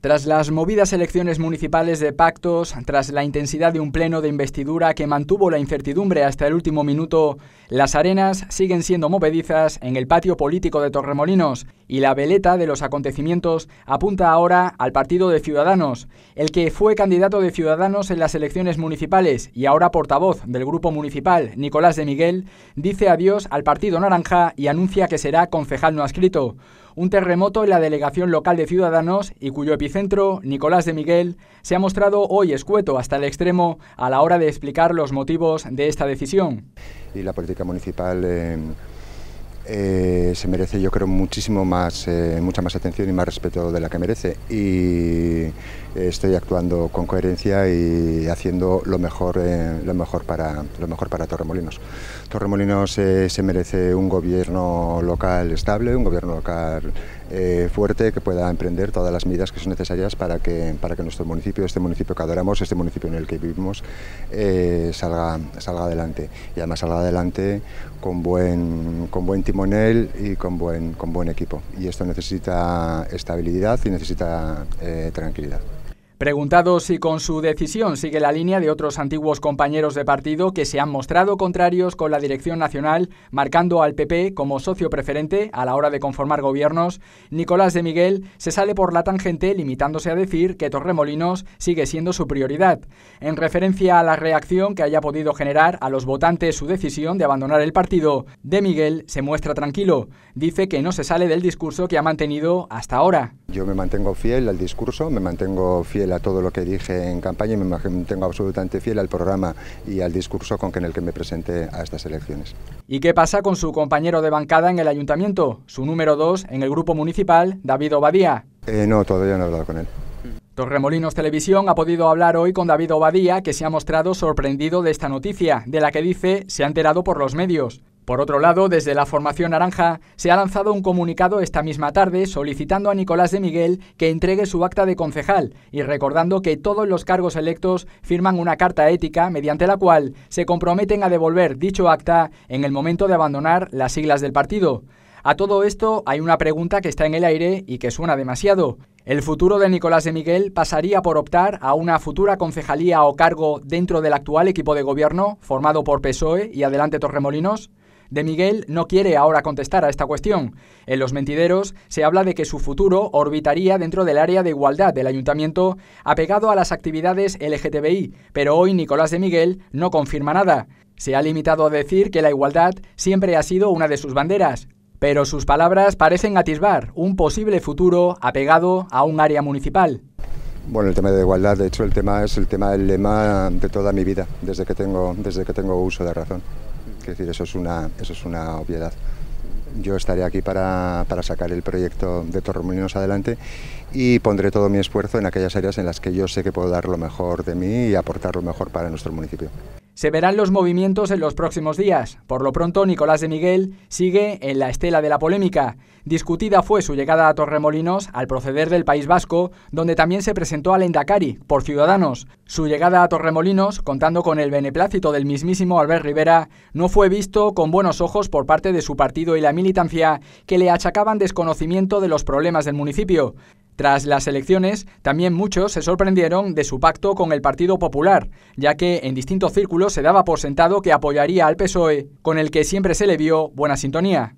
Tras las movidas elecciones municipales de pactos, tras la intensidad de un pleno de investidura que mantuvo la incertidumbre hasta el último minuto, las arenas siguen siendo movedizas en el patio político de Torremolinos y la veleta de los acontecimientos apunta ahora al partido de Ciudadanos, el que fue candidato de Ciudadanos en las elecciones municipales y ahora portavoz del grupo municipal, Nicolás de Miguel, dice adiós al partido naranja y anuncia que será concejal no adscrito un terremoto en la delegación local de Ciudadanos y cuyo epicentro, Nicolás de Miguel, se ha mostrado hoy escueto hasta el extremo a la hora de explicar los motivos de esta decisión. Y la política municipal. Eh, eh, se merece yo creo muchísimo más, eh, mucha más atención y más respeto de la que merece. Y eh, estoy actuando con coherencia y haciendo lo mejor, lo mejor, para, lo mejor para Torremolinos. Torremolinos se merece un gobierno local estable, un gobierno local eh, fuerte que pueda emprender todas las medidas que son necesarias para que, para que nuestro municipio, este municipio que adoramos, este municipio en el que vivimos, eh, salga, salga adelante. Y además salga adelante con buen, con buen timonel y con buen, con buen equipo. Y esto necesita estabilidad y necesita eh, tranquilidad. Preguntado si con su decisión sigue la línea de otros antiguos compañeros de partido que se han mostrado contrarios con la dirección nacional, marcando al PP como socio preferente a la hora de conformar gobiernos, Nicolás de Miguel se sale por la tangente limitándose a decir que Torremolinos sigue siendo su prioridad. En referencia a la reacción que haya podido generar a los votantes su decisión de abandonar el partido, de Miguel se muestra tranquilo. Dice que no se sale del discurso que ha mantenido hasta ahora. Yo me mantengo fiel al discurso, me mantengo fiel a todo lo que dije en campaña y me mantengo absolutamente fiel al programa y al discurso con el que me presenté a estas elecciones. ¿Y qué pasa con su compañero de bancada en el ayuntamiento, su número dos en el grupo municipal, David Obadía? Eh, no, todavía no he hablado con él. Torremolinos Televisión ha podido hablar hoy con David Obadía, que se ha mostrado sorprendido de esta noticia, de la que dice se ha enterado por los medios. Por otro lado, desde la formación naranja se ha lanzado un comunicado esta misma tarde solicitando a Nicolás de Miguel que entregue su acta de concejal y recordando que todos los cargos electos firman una carta ética mediante la cual se comprometen a devolver dicho acta en el momento de abandonar las siglas del partido. A todo esto hay una pregunta que está en el aire y que suena demasiado. ¿El futuro de Nicolás de Miguel pasaría por optar a una futura concejalía o cargo dentro del actual equipo de gobierno formado por PSOE y Adelante Torremolinos? De Miguel no quiere ahora contestar a esta cuestión. En los mentideros se habla de que su futuro orbitaría dentro del área de igualdad del ayuntamiento apegado a las actividades LGTBI, pero hoy Nicolás de Miguel no confirma nada. Se ha limitado a decir que la igualdad siempre ha sido una de sus banderas, pero sus palabras parecen atisbar un posible futuro apegado a un área municipal. Bueno, el tema de igualdad, de hecho, el tema es el tema del lema de toda mi vida, desde que tengo, desde que tengo uso de razón. Es decir, eso es una, eso es una obviedad. Yo estaré aquí para, para sacar el proyecto de Torremolinos adelante y pondré todo mi esfuerzo en aquellas áreas en las que yo sé que puedo dar lo mejor de mí y aportar lo mejor para nuestro municipio. Se verán los movimientos en los próximos días. Por lo pronto, Nicolás de Miguel sigue en la estela de la polémica. Discutida fue su llegada a Torremolinos al proceder del País Vasco, donde también se presentó al Endacari por Ciudadanos. Su llegada a Torremolinos, contando con el beneplácito del mismísimo Albert Rivera, no fue visto con buenos ojos por parte de su partido y la militancia, que le achacaban desconocimiento de los problemas del municipio. Tras las elecciones, también muchos se sorprendieron de su pacto con el Partido Popular, ya que en distintos círculos se daba por sentado que apoyaría al PSOE, con el que siempre se le vio buena sintonía.